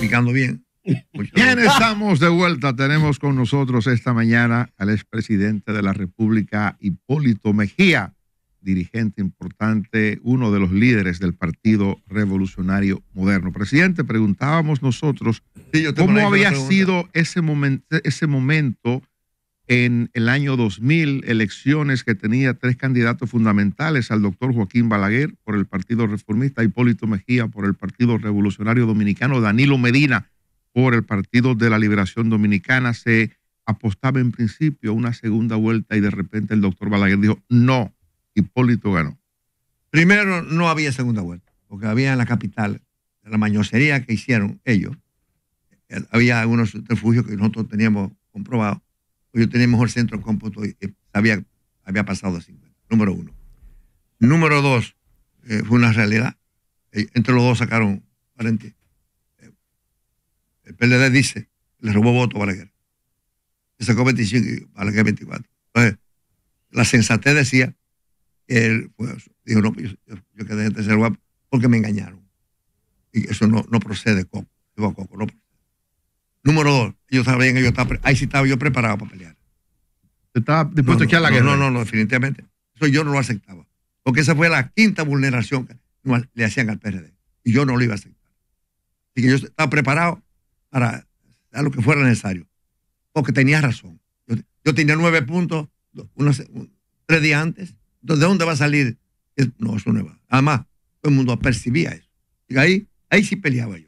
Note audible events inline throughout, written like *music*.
Picando bien. Bien, estamos de vuelta. Tenemos con nosotros esta mañana al expresidente de la República, Hipólito Mejía, dirigente importante, uno de los líderes del Partido Revolucionario Moderno. Presidente, preguntábamos nosotros cómo había sido ese, ese momento en el año 2000 elecciones que tenía tres candidatos fundamentales, al doctor Joaquín Balaguer por el Partido Reformista, Hipólito Mejía por el Partido Revolucionario Dominicano, Danilo Medina por el Partido de la Liberación Dominicana. Se apostaba en principio a una segunda vuelta y de repente el doctor Balaguer dijo, no, Hipólito ganó. Primero, no había segunda vuelta, porque había en la capital, la mañosería que hicieron ellos, había algunos refugios que nosotros teníamos comprobados yo tenía mejor centro de cómputo y eh, había, había pasado a 50. Número uno. Número dos, eh, fue una realidad. Eh, entre los dos sacaron 40. El PLD dice, le robó voto a Balaguer. Le sacó 25 y Balaguer 24. Entonces, la sensatez decía, él dijo, no, yo, yo, quedé en tercer lugar porque me engañaron. Y eso no, no procede, Número dos, yo sabía que yo estaba, ahí sí estaba yo preparado para pelear estaba dispuesto no, a no, No, no, no, definitivamente. Eso yo no lo aceptaba. Porque esa fue la quinta vulneración que le hacían al PRD. Y yo no lo iba a aceptar. Así que yo estaba preparado para lo que fuera necesario. Porque tenía razón. Yo, tenía nueve puntos tres días antes. ¿de dónde va a salir? No, eso no va. Además, todo el mundo percibía eso. Y ahí, ahí sí peleaba yo.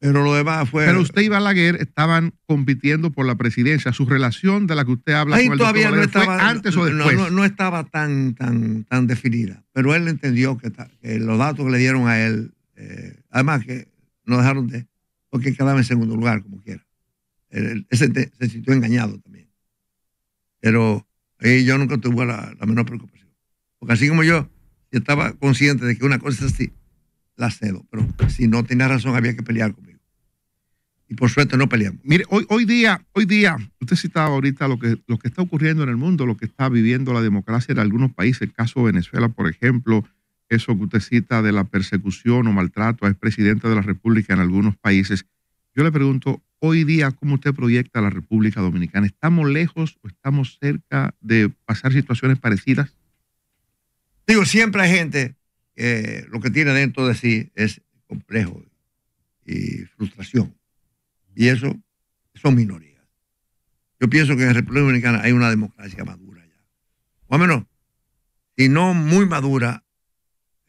Pero lo demás fue. Pero usted y Balaguer estaban compitiendo por la presidencia. Su relación de la que usted habla todavía no estaba, antes o después. No, estaba tan, tan, tan definida. Pero él entendió que, los datos que le dieron a él, eh, además que no dejaron de. Porque quedaba en segundo lugar, como quiera. Él, se, sintió engañado también. Pero yo nunca tuve la, la menor preocupación. Porque así como yo, yo estaba consciente de que una cosa es así, la cedo. Pero si no tenía razón, había que pelear conmigo y por suerte no peleamos. Mire, hoy, hoy día, hoy día, usted citaba ahorita lo que, lo que está ocurriendo en el mundo, lo que está viviendo la democracia en algunos países, el caso de Venezuela, por ejemplo, eso que usted cita de la persecución o maltrato a expresidente de la República en algunos países. Yo le pregunto, hoy día, ¿cómo usted proyecta la República Dominicana? ¿Estamos lejos o estamos cerca de pasar situaciones parecidas? Digo, siempre hay gente que lo que tiene dentro de sí es complejo y frustración y eso son minorías. Yo pienso que en República Dominicana hay una democracia madura ya. O al menos, si no muy madura,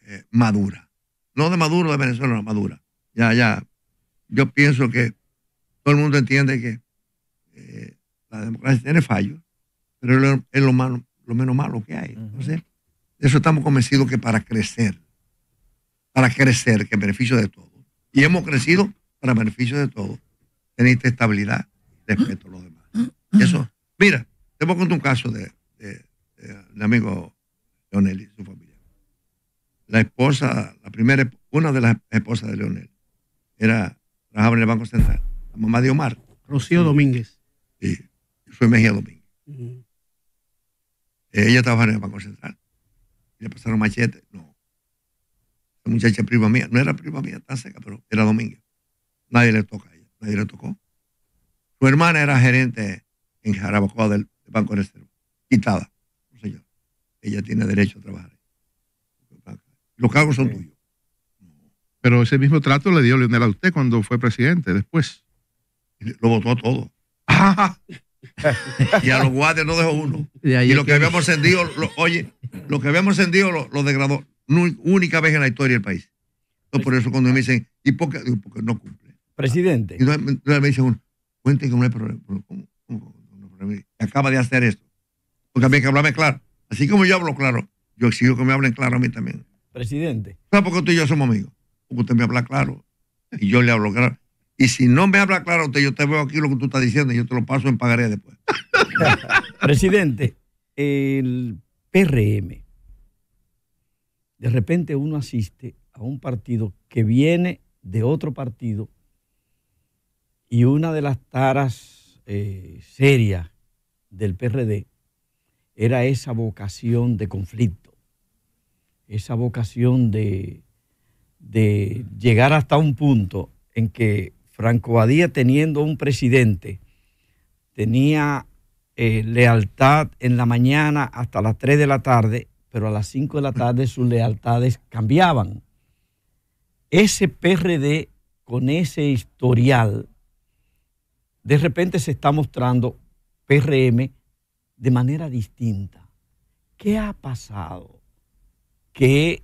eh, madura. No de Maduro de Venezuela, madura. Ya, ya. Yo pienso que todo el mundo entiende que eh, la democracia tiene fallos, pero es lo, malo, lo menos malo que hay. Entonces, de eso estamos convencidos que para crecer, para crecer, que beneficio de todos. Y hemos crecido para beneficio de todos teniste estabilidad, respeto a los demás. Mm, mm, mm. eso, mira, te voy a contar un caso de, de, amigo Leonel y su familia. La esposa, la primera, una de las esposas de Leonel, era, trabajaba en el Banco Central, la mamá de Omar. Rocío Domínguez. Sí, fue Mejía Domínguez. Ella trabajaba en el Banco Central. Le pasaron machete. No. La muchacha prima mía, no era prima mía tan seca, pero era Domínguez. Nadie le toca nadie le tocó. Su hermana era gerente en Jarabacoa del Banco de Reserva, quitada. señor. Ella tiene derecho a trabajar Los cargos son tuyos. Pero ese mismo trato le dio Leonel a usted cuando fue presidente, después. Lo votó todo. Ah. *laughs* y a los guardias no dejó uno. Y, lo que, habíamos encendido, oye, lo que habíamos encendido lo, degradó. única vez en la historia del país. por eso cuando me dicen, ¿y por qué? porque no cumple. Presidente. Y me dice uno, cuente no hay problema. Acaba de hacer esto. Porque hay que hablarme claro. Así como yo hablo claro, yo exijo que me hablen claro a mí también. Presidente. ¿Sabes por qué usted y yo somos amigos? Porque usted me habla claro y yo le hablo claro. Y si no me habla claro usted, yo te veo aquí lo que tú estás diciendo y yo te lo paso en pagaré después. *laughs* Presidente, el PRM. De repente uno asiste a un partido que viene de otro partido y una de las taras eh, serias del PRD era esa vocación de conflicto, esa vocación de, llegar hasta un punto en que Franco Badía, teniendo un presidente, tenía eh, lealtad en la mañana hasta las 3 de la tarde, pero a las 5 de la tarde sus lealtades cambiaban. Ese PRD, con ese historial, de repente se está mostrando PRM de manera distinta. ¿Qué ha pasado? Que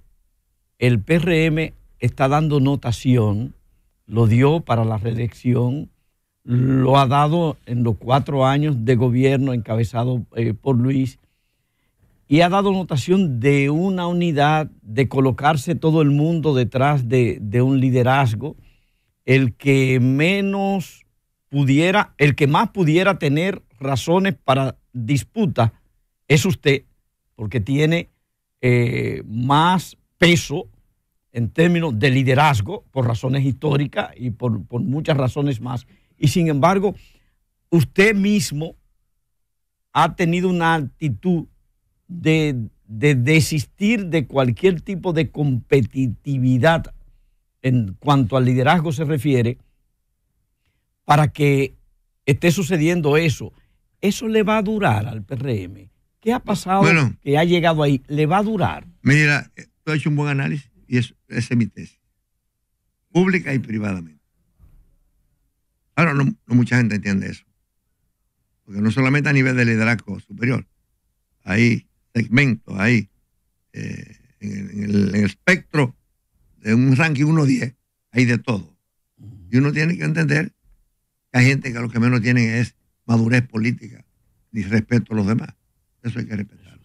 el PRM está dando notación, lo dio para la reelección, lo ha dado en los cuatro años de gobierno encabezado eh, por Luis, y ha dado notación de una unidad, de colocarse todo el mundo detrás de un liderazgo, el que menos el que más pudiera tener razones para disputa es usted, porque tiene eh, más peso en términos de liderazgo, por razones históricas y por, muchas razones más. Y sin embargo, usted mismo ha tenido una actitud de, desistir de cualquier tipo de competitividad en cuanto al liderazgo se refiere, para que esté sucediendo eso. ¿Eso le va a durar al PRM? ¿Qué ha pasado que ha llegado ahí? ¿Le va a durar? Mira, tú has hecho un buen análisis y es, esa es mi tesis. Pública y privadamente. Ahora, no, mucha gente entiende eso. Porque no solamente a nivel de liderazgo superior, hay segmentos, hay eh, en, el, en, el, espectro de un ranking 1-10, hay de todo. Y uno tiene que entender hay gente que lo que menos tiene es madurez política ni respeto a los demás. Eso hay que respetarlo.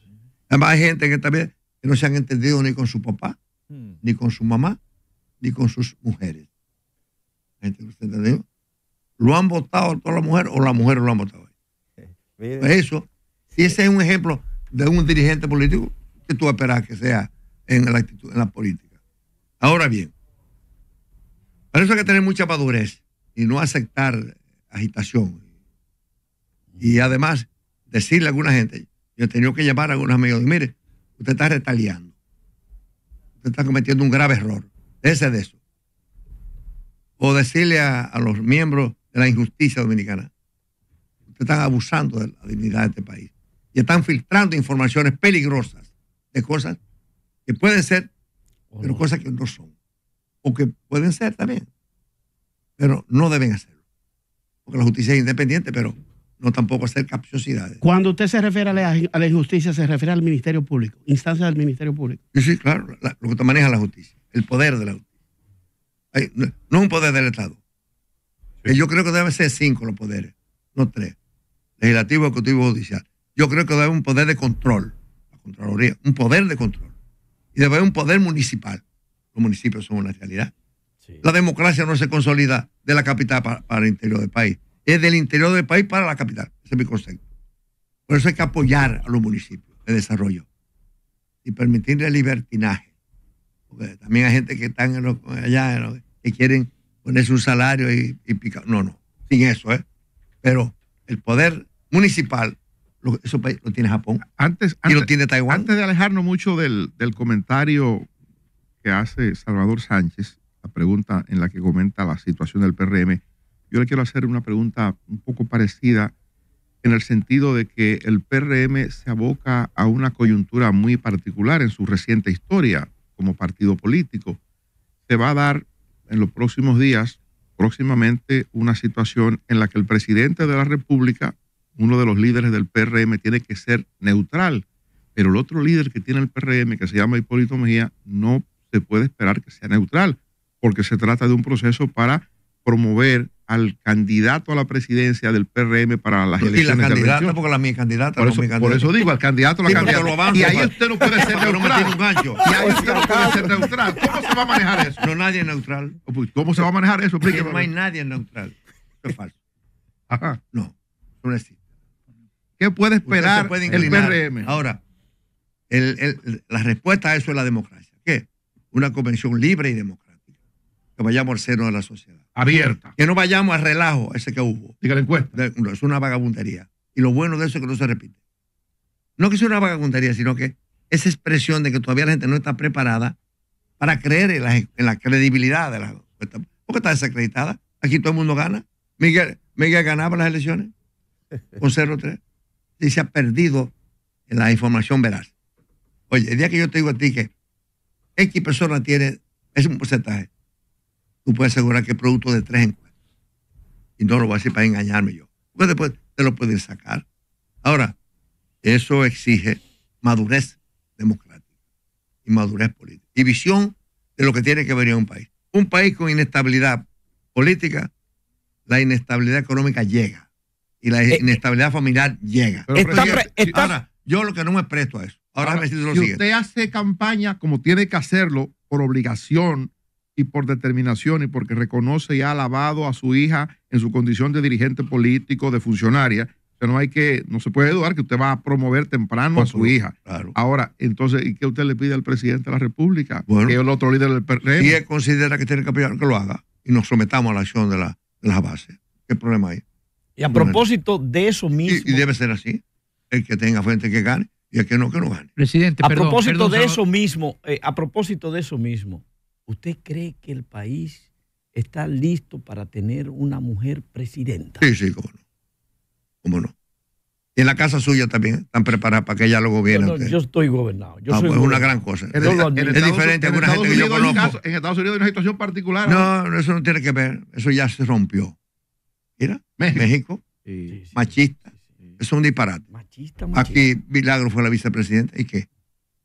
Además, hay gente que también no se han entendido ni con su papá, hmm. ni con su mamá, ni con sus mujeres. Lo han votado todas las mujeres o las mujeres lo han votado. *laughs* Pues eso, si ese es un ejemplo de un dirigente político que tú esperas que sea en la actitud, en la política. Ahora bien, para eso hay que tener mucha madurez y no aceptar agitación. Y además, decirle a alguna gente, yo he tenido que llamar a algunos amigos, mire, usted está retaliando. Usted está cometiendo un grave error. ese de eso. O decirle a, los miembros de la injusticia dominicana, usted están abusando de la dignidad de este país. Y están filtrando informaciones peligrosas de cosas que pueden ser, pero cosas que no son. O que pueden ser también. Pero no deben hacerlo que la justicia es independiente, pero no tampoco hacer capciosidades. Cuando usted se refiere a la, injusticia, se refiere al Ministerio Público, instancia del Ministerio Público. Sí, sí, claro, lo que te maneja la justicia, el poder de la justicia. no, es un poder del Estado. Eh, yo creo que debe ser cinco los poderes, no tres. Legislativo, Ejecutivo, Judicial. Yo creo que debe haber un poder de control, la Contraloría, un poder de control. Y debe haber un poder municipal. Los municipios son una realidad. La democracia no se consolida de la capital para, el interior del país. Es del interior del país para la capital. Ese es mi concepto. Por eso hay que apoyar a los municipios de desarrollo y permitirle libertinaje. también hay gente que están allá que quieren ponerse un salario y, picar. No, no, sin eso, ¿eh? Pero el poder municipal lo, eso lo tiene Japón. Antes, y lo tiene Taiwán. Antes de alejarnos mucho del comentario que hace Salvador Sánchez, la pregunta en la que comenta la situación del PRM, yo le quiero hacer una pregunta un poco parecida en el sentido de que el PRM se aboca a una coyuntura muy particular en su reciente historia como partido político. Se va a dar en los próximos días, próximamente, una situación en la que el presidente de la República, uno de los líderes del PRM, tiene que ser neutral, pero el otro líder que tiene el PRM, que se llama Hipólito Mejía, no se puede esperar que sea neutral, porque se trata de un proceso para promover al candidato a la presidencia del PRM para las elecciones. Y la candidata, porque la mi candidata por eso, candidata. Por eso digo, al candidato, la candidata. Pues. *laughs* y ahí usted no puede ser neutral. Y ahí usted no puede ser neutral. ¿Cómo se va a manejar eso? No, nadie es neutral. Pues, ¿Cómo se va a manejar eso? No hay nadie neutral. Eso es falso. *laughs* Ajá. No, no existe. ¿Qué puede esperar el PRM? Ahora, la respuesta a eso es la democracia. ¿Qué? Una convención libre y democrática que vayamos al seno de la sociedad. Abierta. Que no vayamos al relajo ese que hubo. Diga la es una vagabundería. Y lo bueno de eso es que no se repite. No que sea una vagabundería, sino que esa expresión de que todavía la gente no está preparada para creer en la, credibilidad de la encuestas. Porque está desacreditada. Aquí todo el mundo gana. Miguel, Miguel ganaba las elecciones con 0-3. Y se ha perdido la información veraz. Oye, el día que yo te digo a ti que X persona tiene es un porcentaje, puede asegurar que es producto de tres encuentros. Y no lo voy a decir para engañarme yo. después te lo pueden sacar. Ahora, eso exige madurez democrática y madurez política y visión de lo que tiene que venir a un país. Un país con inestabilidad política, la inestabilidad económica llega y la eh, eh. inestabilidad familiar llega. ahora, yo lo que no me presto a eso. Ahora, me lo si usted hace campaña como tiene que hacerlo por obligación, por determinación y porque reconoce y ha alabado a su hija en su condición de dirigente político, de funcionaria. O no hay que, no se puede dudar que usted va a promover temprano a su hija. Ahora, entonces, ¿y qué usted le pide al presidente de la República? que el otro líder del PRM. Si él considera que tiene que apoyar, que lo haga y nos sometamos a la acción de, la, las bases. ¿Qué problema hay? Y a propósito de eso mismo. Y, debe ser así. El que tenga frente que gane y el que no, que no gane. Presidente, a propósito de eso mismo, eh, a propósito de eso mismo, ¿Usted cree que el país está listo para tener una mujer presidenta? Sí, sí, cómo no. ¿Cómo no? en la casa suya también ¿eh? están preparadas para que ella lo gobierne. yo estoy gobernado. Yo ah, pues, es una gran cosa. Es, diferente a gente que yo conozco. en Estados Unidos hay una situación particular. No, eso no tiene que ver. Eso ya se rompió. Mira, México, machista. eso es un disparate. Machista, machista. Aquí Milagro fue la vicepresidenta. ¿Y qué?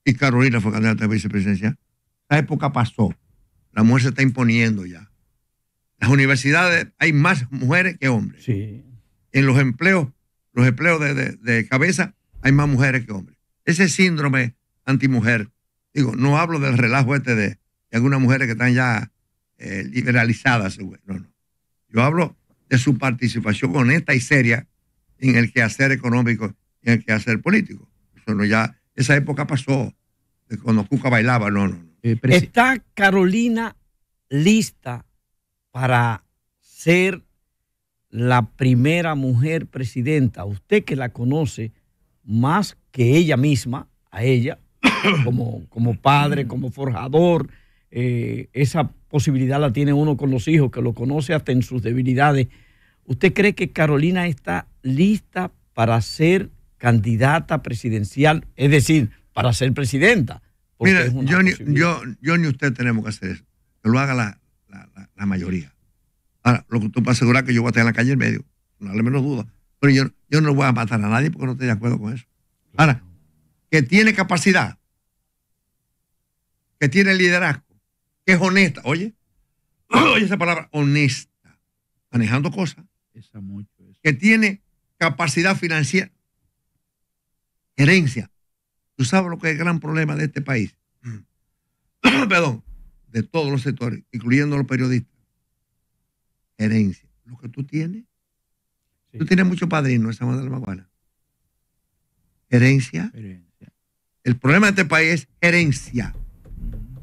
Y Carolina fue candidata a vicepresidencia. La época pasó. La mujer se está imponiendo ya. Las universidades hay más mujeres que hombres. En los empleos, los empleos de, cabeza, hay más mujeres que hombres. Ese síndrome antimujer, digo, no hablo del relajo este de, algunas mujeres que están ya eh, liberalizadas, no, no. Yo hablo de su participación honesta y seria en el quehacer económico y en el quehacer político. ya, esa época pasó, cuando Cuca bailaba, no, no, no. Eh, ¿Está Carolina lista para ser la primera mujer presidenta? Usted que la conoce más que ella misma, a ella, *coughs* como, como padre, mm. como forjador, eh, esa posibilidad la tiene uno con los hijos, que lo conoce hasta en sus debilidades. ¿Usted cree que Carolina está lista para ser candidata presidencial? Es decir, para ser presidenta Mire, yo ni, yo, ni usted tenemos que hacer eso. Que lo haga la, mayoría. Ahora, lo que tú puedes asegurar que yo voy a estar en la calle en medio. No le menos duda. Pero yo, yo no voy a matar a nadie porque no estoy de acuerdo con eso. Ahora, que tiene capacidad, que tiene liderazgo, que es honesta. Oye, *clears throat* oye esa palabra, honesta, manejando cosas. Que tiene capacidad financiera, herencia. Tú sabes lo que es el gran problema de este país. Mm. *clears throat* Perdón, de todos los sectores, incluyendo los periodistas. Herencia. Lo que tú tienes. Tú tienes mucho padrino, esa madre de la Maguana. Herencia. herencia. El problema de este país es herencia. Mm.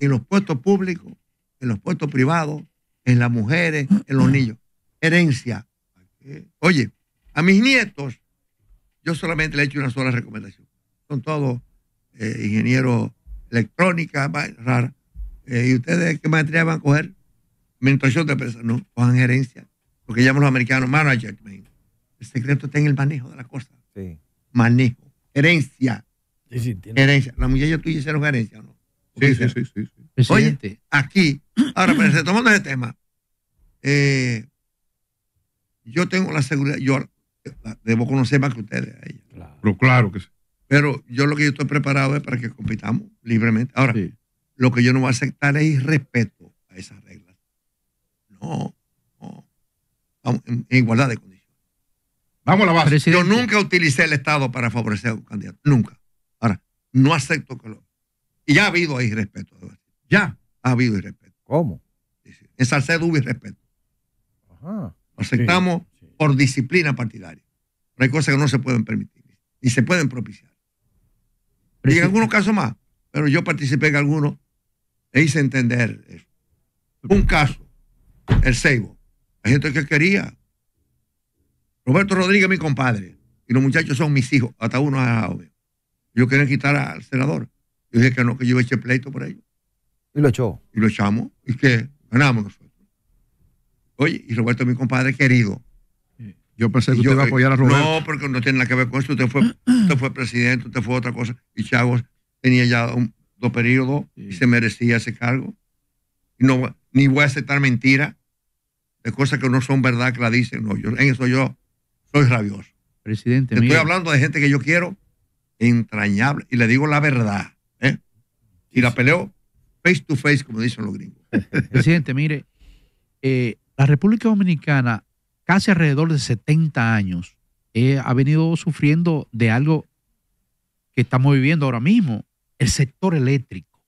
En los puestos públicos, en los puestos privados, en las mujeres, en los niños. Herencia. Oye, a mis nietos, yo solamente le he hecho una sola recomendación son todos eh, ingenieros electrónica, rara. Eh, ¿Y ustedes qué maestría van a coger? yo de empresas, no, cojan gerencia. Lo que llaman los americanos manager. El secreto está en el manejo de las cosas. Sí. Manejo. Gerencia. Sí, sí, tiene... Gerencia. La muchacha tuya hicieron gerencia, ¿no? Sí, sí, sí, sí, sí. Oye, aquí, ahora, pero tomando ese tema, eh, yo tengo la seguridad, yo eh, debo conocer más que ustedes a ella. Claro. Pero claro que sí. Pero yo lo que yo estoy preparado es para que compitamos libremente. Ahora, lo que yo no voy a aceptar es irrespeto a esas reglas. No, no. en, igualdad de condiciones. Vamos a la base. Yo nunca utilicé el Estado para favorecer a un candidato. Nunca. Ahora, no acepto que lo. Y ya ha habido irrespeto. Ya ha habido irrespeto. ¿Cómo? En Salcedo hubo irrespeto. Ajá. aceptamos por disciplina partidaria. Pero hay cosas que no se pueden permitir y se pueden propiciar y en algunos casos más, pero yo participé en algunos e hice entender eso. Eh, un caso, el Seibo. Hay gente que quería. Roberto Rodríguez, mi compadre, y los muchachos son mis hijos, hasta uno es Yo quería quitar al senador. Yo dije que no, que yo eché pleito por ellos. Y lo echó. Y lo echamos, y que ganamos nosotros. Oye, y Roberto es mi compadre querido. Yo pensé que iba a apoyar a No, porque no tiene nada que ver con esto. Usted fue, presidente, usted fue otra cosa. Y Chávez tenía ya dos periodos y se merecía ese cargo. no, ni voy a aceptar mentiras de cosas que no son verdad que la dicen. No, yo, en eso yo soy rabioso. Presidente. estoy hablando de gente que yo quiero entrañable. Y le digo la verdad. ¿eh? Y la peleo face to face, como dicen los gringos. Presidente, mire, eh, la República Dominicana casi alrededor de 70 años, ha venido sufriendo de algo que estamos viviendo ahora mismo, el sector eléctrico.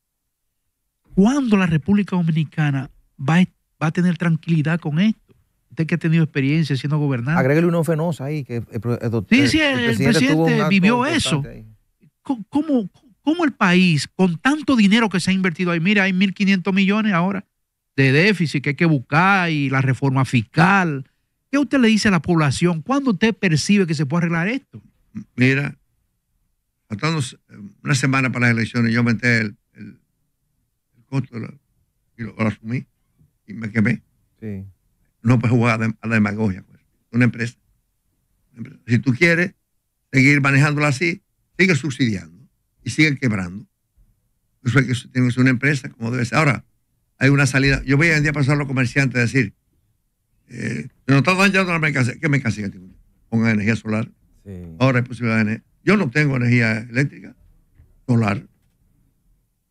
¿Cuándo la República Dominicana va a, tener tranquilidad con esto? Usted que ha tenido experiencia siendo gobernante. Agrégale uno fenosa ahí, que el, eh, el, eh, sí, sí, el, presidente, vivió eso. ¿Cómo, ¿Cómo el país, con tanto dinero que se ha invertido ahí, mira, hay 1.500 millones ahora de déficit que hay que buscar y la reforma fiscal ¿Qué usted le dice a la población? ¿Cuándo usted percibe que se puede arreglar esto? Mira, faltando una semana para las elecciones, yo aumenté el, el, costo y lo, asumí y me quemé. Sí. No puedes jugar a la demagogia. Pues. Una, empresa, Si tú quieres seguir manejándola así, sigue subsidiando y sigue quebrando. Eso es que tiene una empresa como debe ser. Ahora, hay una salida. Yo voy a día pasar a los comerciantes a decir, eh, nos está dañando la mercancía. ¿Qué mercancía tiene? Pongan energía solar. Ahora hay posibilidad Yo no tengo energía eléctrica, solar.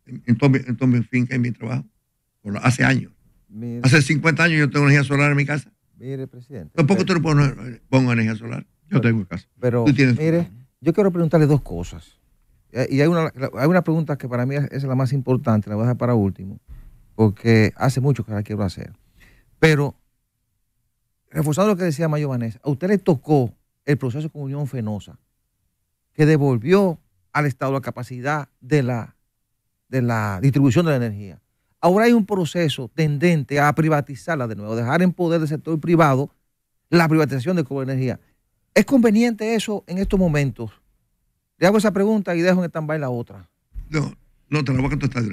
En, en, mi finca, en mi trabajo. Hace años. Hace 50 años yo tengo energía solar en mi casa. Mire, presidente. Tampoco te lo pongo, eh, pongo, energía solar. Yo tengo en casa. Pero, mire, yo quiero preguntarle dos cosas. Eh, y hay una, hay una pregunta que para mí es la más importante, la voy a dejar para último, porque hace mucho que la quiero hacer. Pero reforzando lo que decía Mayo Vanessa, a usted le tocó el proceso con Unión fenosa, que devolvió al Estado la capacidad de la, de la distribución de la energía. Ahora hay un proceso tendente a privatizarla de nuevo, dejar en poder del sector privado la privatización de Cobre Energía. ¿Es conveniente eso en estos momentos? Le hago esa pregunta y dejo en stand-by la otra. No, no, te lo voy a contestar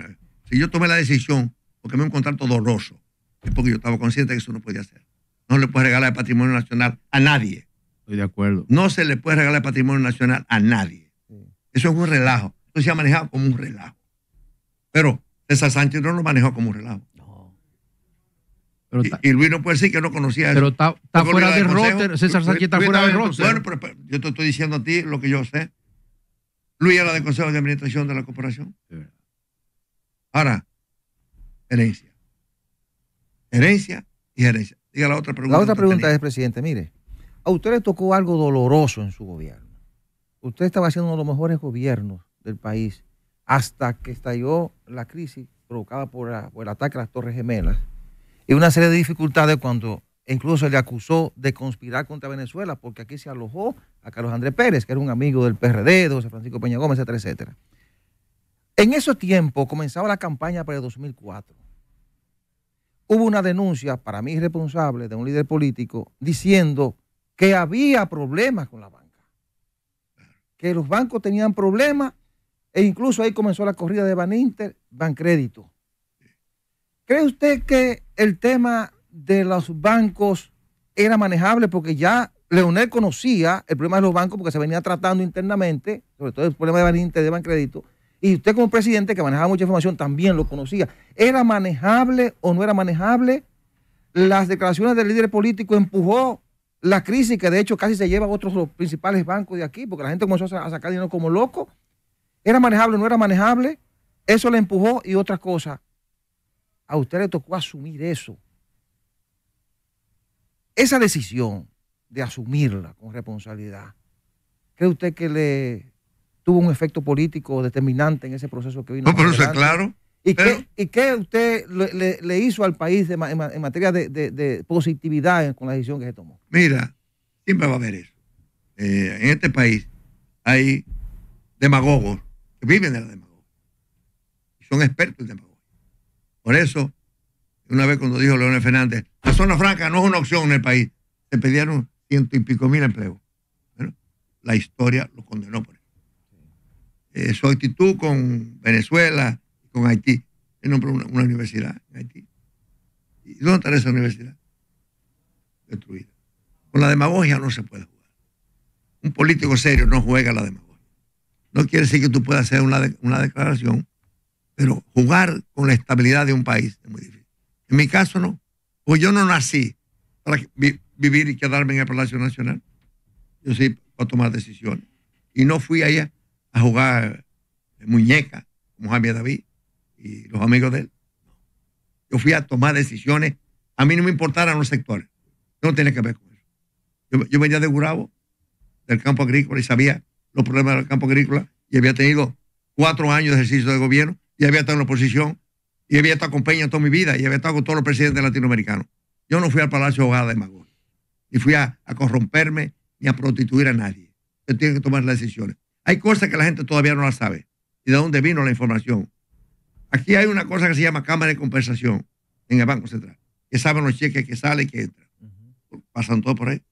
Si yo tomé la decisión porque me un contrato doloroso, es porque yo estaba consciente de que eso no podía hacer no le puede regalar el patrimonio nacional a nadie. Estoy de acuerdo. No se le puede regalar el patrimonio nacional a nadie. Eso es un relajo. Eso se ha manejado como un relajo. Pero César Sánchez no lo manejó como un relajo. No. y, Luis no puede decir que no conocía pero está, fuera de roster. César Sánchez está fuera de roster. Bueno, pero, yo te estoy diciendo a ti lo que yo sé. Luis era del Consejo de Administración de la Corporación. Ahora, herencia. Herencia y herencia la otra pregunta. La otra pregunta es, presidente, mire, a usted le tocó algo doloroso en su gobierno. Usted estaba haciendo uno de los mejores gobiernos del país hasta que estalló la crisis provocada por, el ataque a las Torres Gemelas y una serie de dificultades cuando incluso le acusó de conspirar contra Venezuela, porque aquí se alojó a Carlos Andrés Pérez, que era un amigo del PRD, de José Francisco Peña Gómez, etcétera, etcétera. En esos tiempos comenzaba la campaña para el 2004 hubo una denuncia, para mí responsable, de un líder político diciendo que había problemas con la banca, que los bancos tenían problemas e incluso ahí comenzó la corrida de Baninter, Bancrédito. ¿Cree usted que el tema de los bancos era manejable? Porque ya Leonel conocía el problema de los bancos porque se venía tratando internamente, sobre todo el problema de Baninter, de Bancrédito, y usted como presidente que manejaba mucha información también lo conocía. ¿Era manejable o no era manejable? Las declaraciones del líder político empujó la crisis que de hecho casi se lleva a otros los principales bancos de aquí, porque la gente comenzó a sacar dinero como loco. ¿Era manejable o no era manejable? Eso le empujó y otra cosa. A usted le tocó asumir eso. Esa decisión de asumirla con responsabilidad, ¿cree usted que le tuvo un efecto político determinante en ese proceso que vino. No, pero eso es claro. ¿Y, qué, usted le, hizo al país en, materia de, positividad con la decisión que se tomó? Mira, siempre va a haber eso. Eh, en este país hay demagogos que viven de la demagogia. son expertos en demagogia. Por eso, una vez cuando dijo Leónel Fernández, la zona franca no es una opción en el país, se pidieron ciento y pico mil empleos. Bueno, la historia lo condenó por eso. Eh, su actitud con Venezuela, con Haití. Él nombró una, una universidad en Haití. ¿Y dónde está esa universidad? Destruida. Con la demagogia no se puede jugar. Un político serio no juega la demagogia. No quiere decir que tú puedas hacer una, declaración, pero jugar con la estabilidad de un país es muy difícil. En mi caso no, pues yo no nací para vivir y quedarme en el Palacio Nacional. Yo sí para tomar decisiones. Y no fui allá a jugar muñeca, como Javier David y los amigos de él. Yo fui a tomar decisiones. A mí no me importaron los sectores. No tenía que ver con eso. Yo, venía de Gurabo, del campo agrícola, y sabía los problemas del campo agrícola, y había tenido cuatro años de ejercicio de gobierno, y había estado en la oposición, y había estado con Peña toda mi vida, y había estado con todos los presidentes latinoamericanos. Yo no fui al Palacio de Hogar de Magón, ni fui a, corromperme, ni a prostituir a nadie. yo tenía que tomar las decisiones. Hay cosas que la gente todavía no las sabe y de dónde vino la información. Aquí hay una cosa que se llama cámara de compensación en el Banco Central, que saben los cheques que salen y que entran. Pasan todo por ahí.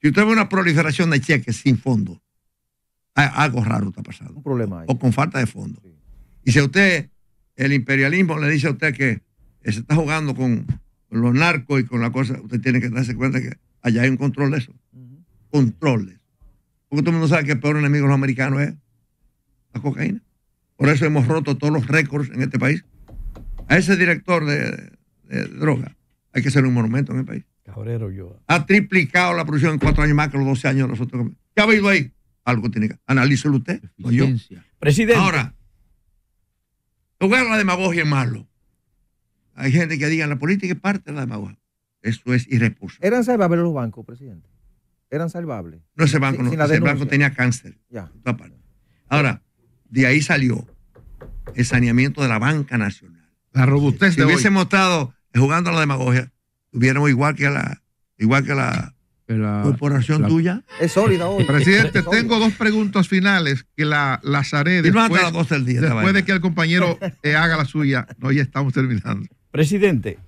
Si usted ve una proliferación de cheques sin fondo, algo raro está pasando. Un problema O con falta de fondo. Y si usted, el imperialismo le dice a usted que eh, se está jugando con los narcos y con la cosa, usted tiene que darse cuenta que allá hay un control de eso. Controles. Porque todo el mundo sabe que el peor enemigo de los americanos es ¿eh? la cocaína. Por eso hemos roto todos los récords en este país. A ese director de, droga hay que hacerle un monumento en el país. Cabrero yo. Ha triplicado la producción en cuatro años más que los 12 años de nosotros. ¿Qué ha habido ahí? Algo tiene que. analízelo usted, yo. Presidente. Ahora, jugar la demagogia es malo. Hay gente que diga la política es parte de la demagogia. Eso es irresponsable. ¿Eran salvables los bancos, presidente? eran salvables. No, ese banco, no, ese banco tenía cáncer. Ahora, de ahí salió el saneamiento de la banca nacional. La robustez si de hubiésemos estado jugando a la demagogia, tuviéramos igual que la, igual que la corporación tuya. Es sólida hoy. Presidente, tengo dos preguntas finales que la, las haré después, después de que el compañero eh, haga la suya. No, ya estamos terminando. Presidente,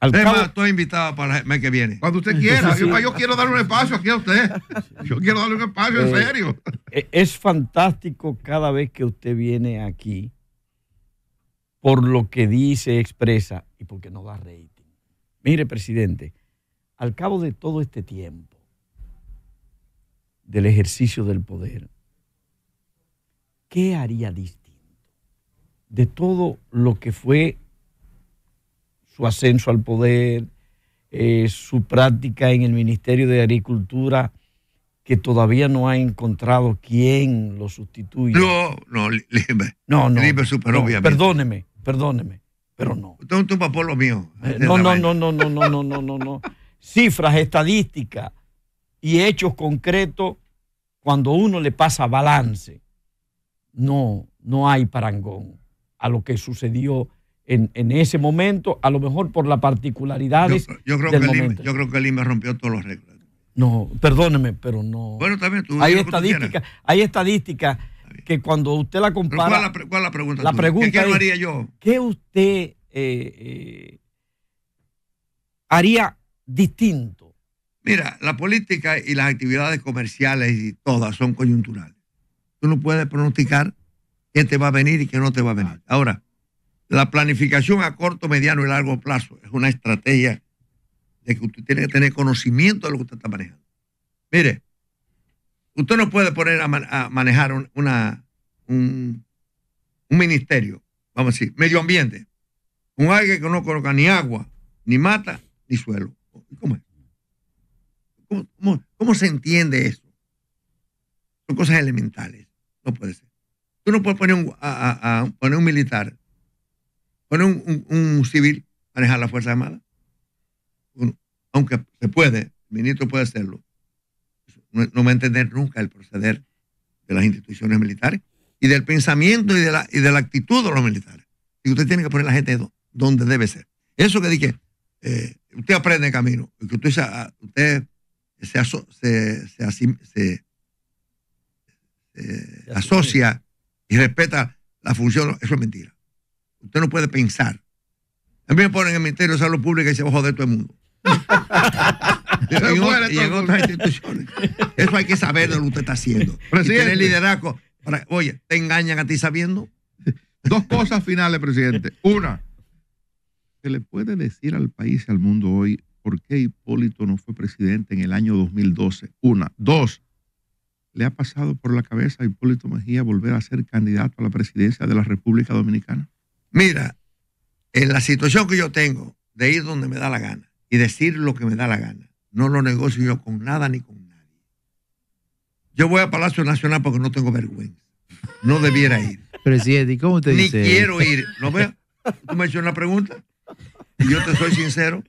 al estoy invitada para el mes que viene. Cuando usted quiera. Yo, quiero darle un espacio aquí a usted. Yo quiero darle un espacio, en eh, serio. Eh, es fantástico cada vez que usted viene aquí por lo que dice, expresa y porque no da rating. Mire, presidente, al cabo de todo este tiempo del ejercicio del poder, ¿qué haría distinto de todo lo que fue su ascenso al poder, eh, su práctica en el Ministerio de Agricultura, que todavía no ha encontrado quién lo sustituye. No, no, No, no. Perdóneme, perdóneme, pero no. mío. Eh, no, no, no, no, no, no, no, no, no, Cifras, estadísticas y hechos concretos cuando uno le pasa balance. No, no hay parangón a lo que sucedió en, ese momento, a lo mejor por las particularidades. Yo, yo creo del que momento. El, yo creo que el IME rompió todos los reglas. No, perdóneme, pero no. Bueno, también tú. Hay estadísticas, hay que cuando usted la compara. Cuál es la, pregunta? La pregunta ¿Qué, haría yo? ¿Qué usted eh, eh, haría distinto? Mira, la política y las actividades comerciales y todas son coyunturales. Tú no puedes pronosticar qué te va a venir y qué no te va a venir. Ahora, la planificación a corto, mediano y largo plazo es una estrategia de que usted tiene que tener conocimiento de lo que usted está manejando. Mire, usted no puede poner a, manejar un, ministerio, vamos a decir, medio ambiente, con alguien que no coloca ni agua, ni mata, ni suelo. ¿Cómo es? ¿Cómo, se entiende eso? Son cosas elementales, no puede ser. Tú no puedes poner a, poner un militar Pone un, civil manejar la Fuerza Armada. aunque se puede, el ministro puede hacerlo. No, me va a entender nunca el proceder de las instituciones militares y del pensamiento y de la, y de la actitud de los militares. Y usted tiene que poner la gente donde debe ser. Eso que dije, eh, usted aprende el camino, que usted, ah, usted se, se, se, asocia y respeta la función, eso es mentira. Usted no puede pensar. A mí me ponen en el Ministerio de Salud Pública y se a joder todo el mundo. *laughs* y, en, otras instituciones. Eso hay que saber de lo que usted está haciendo. *laughs* Presidente. liderazgo. oye, ¿te engañan a ti sabiendo? Dos cosas finales, presidente. Una, ¿se le puede decir al país y al mundo hoy por qué Hipólito no fue presidente en el año 2012? Una. Dos, ¿le ha pasado por la cabeza a Hipólito Mejía volver a ser candidato a la presidencia de la República Dominicana? Mira, en la situación que yo tengo de ir donde me da la gana y decir lo que me da la gana, no lo negocio yo con nada ni con nadie. Yo voy a Palacio Nacional porque no tengo vergüenza. No debiera ir. Presidente, ¿y cómo te Ni quiero ir. ¿No veo? Tú me has una pregunta y yo te soy sincero.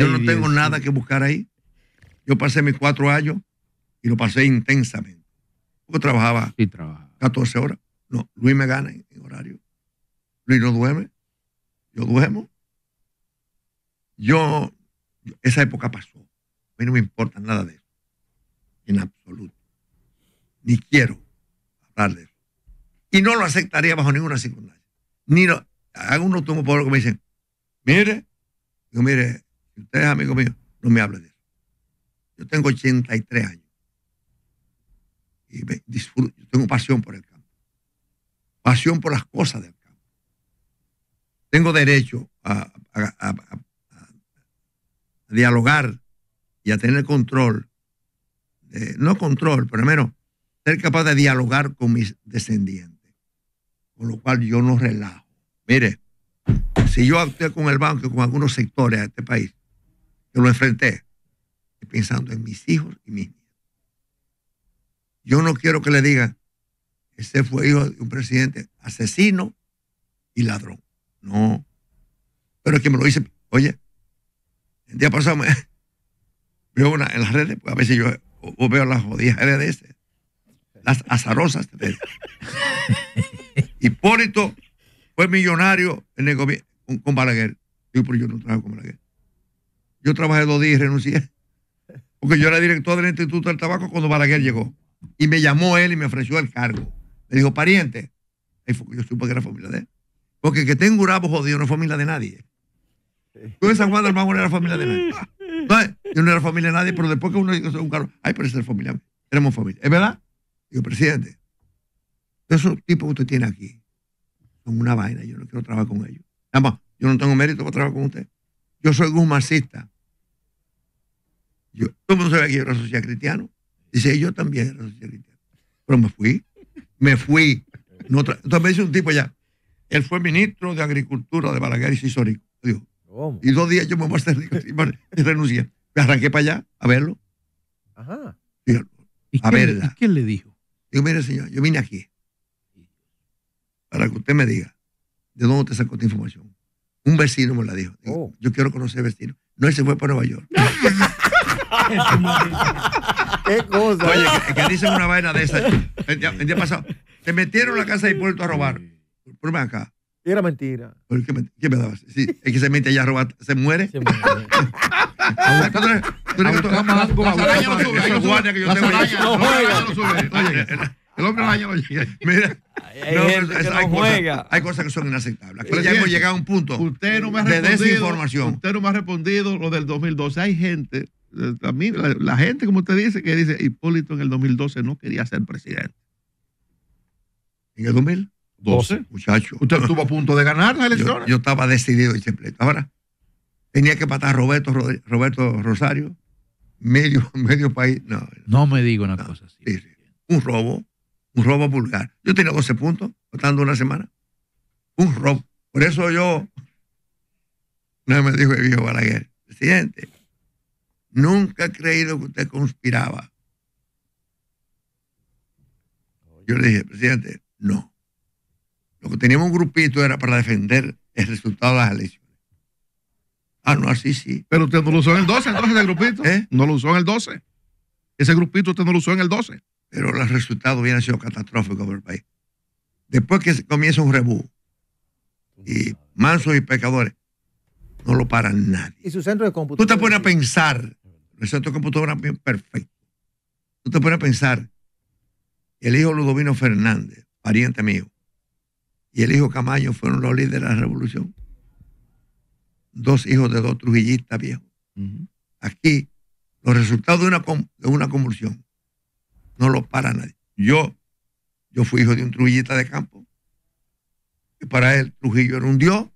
yo no tengo nada que buscar ahí. Yo pasé mis cuatro años y lo pasé intensamente. Yo trabajaba, sí, trabajaba. 14 horas. No, Luis me gana en horario. Luis no duerme. Yo duermo. Yo, esa época pasó. A mí no me importa nada de eso. En absoluto. Ni quiero hablar de eso. Y no lo aceptaría bajo ninguna circunstancia. Ni lo, algunos tumos que me dicen, mire, yo mire, ustedes usted es amigo mío, no me hable de eso. Yo tengo 83 años. Y disfruto, yo tengo pasión por el campo. Pasión por las cosas del campo tengo derecho a, dialogar y a tener control, eh, no control, pero menos ser capaz de dialogar con mis descendientes, con lo cual yo no relajo. Mire, si yo actué con el banco, con algunos sectores de este país, yo lo enfrenté pensando en mis hijos y mis nietos. Yo no quiero que le digan, ese fue hijo de un presidente asesino y ladrón. No. Pero es que me lo hice oye, el día pasado me, *laughs* veo en las redes, pues, a veces yo veo las jodidas redes, este, las azarosas. y *laughs* Hipólito fue millonario en el con, Balaguer. yo no trabajo con Balaguer. Yo trabajé dos días y renuncié. Porque yo era director del Instituto del Tabaco cuando Balaguer llegó. Y me llamó él y me ofreció el cargo. le dijo, pariente. yo supe que era familia de él. Porque que tenga un rabo jodido no es familia de nadie. Tú en San Juan del Mago no era familia de nadie. yo no era familia de nadie, pero después que uno hizo un carro, ay, pero es familia. Éramos familia. ¿Es verdad? Digo, presidente, esos tipos que usted tiene aquí son una vaina. Yo no quiero trabajar con ellos. Nada más, yo no tengo mérito para trabajar con usted. Yo soy un marxista. Yo, todo el mundo sabe que yo era social cristiano. Dice, yo también era social cristiano. Pero me fui. Me fui. Entonces me dice un tipo allá, él fue ministro de Agricultura de Balaguer y Sisorico. Y dos días yo me voy a hacer rico y renuncié. Me arranqué para allá a verlo. Ajá. a verla. ¿y ¿Qué le dijo? Digo, mire, señor, yo vine aquí para que usted me diga de dónde te sacó esta información. Un vecino me la dijo. Oh. Yo quiero conocer vecino. No, él se fue para Nueva York. *laughs* Qué cosa. Oye, que, dicen una vaina de esa. El día, pasado. se metieron a la casa de puerto a robar. Ponme acá. Era mentira. qué, me, qué me dabas? Sí, es que se mete allá a robar, se muere. Se muere. *laughs* Tú eres que no sube Hay no juega el hombre araña no llega. Mira. Hay, cosas, hay cosas que son inaceptables. Pero ya hemos llegado a un punto usted no me ha de desinformación. Usted no me ha respondido lo del 2012. Hay gente, eh, la gente, como usted dice, que dice Hipólito en el 2012 no quería ser presidente. ¿En el 2000? 12, muchachos. Usted estuvo a punto de ganar la elección? Yo, estaba decidido y Ahora, tenía que matar a Roberto, Roberto Rosario, medio, *laughs* medio país. No, me digo una cosa así. Un robo, un robo vulgar. Yo tenía 12 puntos, una semana. Un robo. Por eso yo, no me dijo el viejo Balaguer, presidente, nunca he creído que usted conspiraba. Yo le dije, presidente, no. Lo que teníamos un grupito era para defender el resultado de las elecciones. Ah, no, así sí. Pero usted no lo usó en el 12, entonces el grupito. ¿Eh? No lo usó en el 12. Ese grupito usted no lo usó en el 12. Pero los resultados hubieran sido catastróficos para el país. Después que comienza un rebú, y mansos y pecadores, no lo paran nadie. ¿Y su centro de computadora? Tú te pones a pensar, el centro de bien perfecto. Tú te pones a pensar, el hijo Ludovino Fernández, pariente mío, y el hijo Camaño fueron los líderes de la revolución. Dos hijos de dos trujillistas viejos. Aquí, los resultados de una, de una convulsión no los para nadie. Yo, yo fui hijo de un trujillista de campo, Y para él Trujillo era un dios.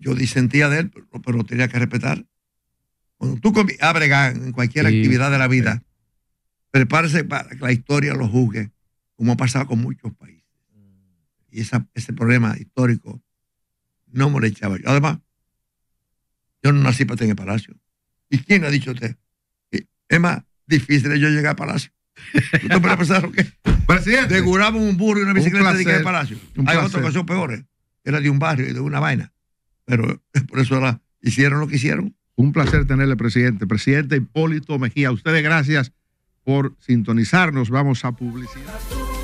Yo disentía de él, pero, tenía que respetar. Cuando tú abregas en cualquier actividad de la vida, prepárese para que la historia lo juzgue, como ha pasado con muchos países y ese problema histórico no echaba Yo, además, yo no nací para tener palacio. ¿Y quién ha dicho usted? Es más difícil yo llegar al palacio. ¿Usted puede pensar lo que? *laughs* Presidente. Deguramos un burro y una bicicleta de que palacio. Hay otras ocasión peores. Era de un barrio y de una vaina. Pero eh, por eso hicieron lo que hicieron. Un placer tenerle, presidente. Presidente Hipólito Mejía, ustedes gracias por sintonizarnos. Vamos a publicidad.